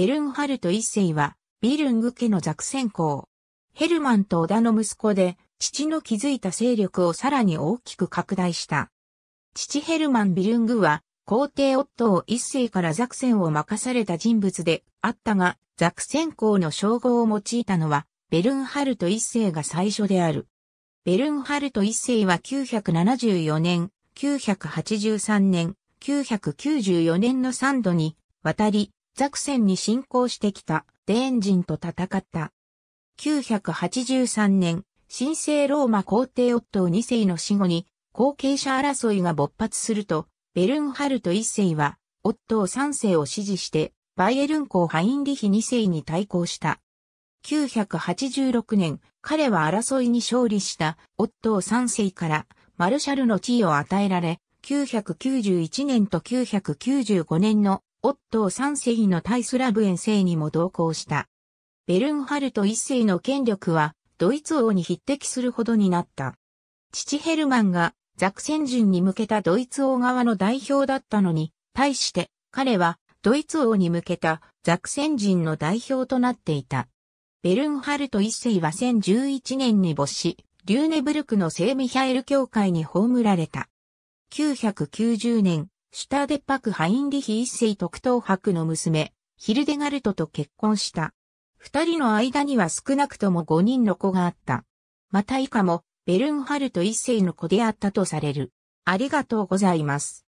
ベルンハルト一世は、ビルング家のザクセン公。ヘルマンと織田の息子で、父の築いた勢力をさらに大きく拡大した。父ヘルマン・ビルングは、皇帝夫を一世からザクセンを任された人物であったが、ザクセン公の称号を用いたのは、ベルンハルト一世が最初である。ベルンハルト一世は974年、983年、994年の3度に、渡り、ザクセンに侵攻してきたデーン人と戦った。983年、神聖ローマ皇帝オットー2世の死後に後継者争いが勃発すると、ベルンハルト1世はオットー3世を支持してバイエルン公ハインリヒ2世に対抗した。986年、彼は争いに勝利したオットー3世からマルシャルの地位を与えられ、991年と995年のオットー三世の対スラブ遠征にも同行した。ベルンハルト一世の権力は、ドイツ王に匹敵するほどになった。父ヘルマンが、ザクセン人に向けたドイツ王側の代表だったのに、対して、彼は、ドイツ王に向けたザクセン人の代表となっていた。ベルンハルト一世は1011年に没し、リューネブルクの聖ミハエル教会に葬られた。990年、シュターデッパク・ハインリヒ一世特等伯の娘、ヒルデガルトと結婚した。二人の間には少なくとも五人の子があった。また以下も、ベルンハルト一世の子であったとされる。ありがとうございます。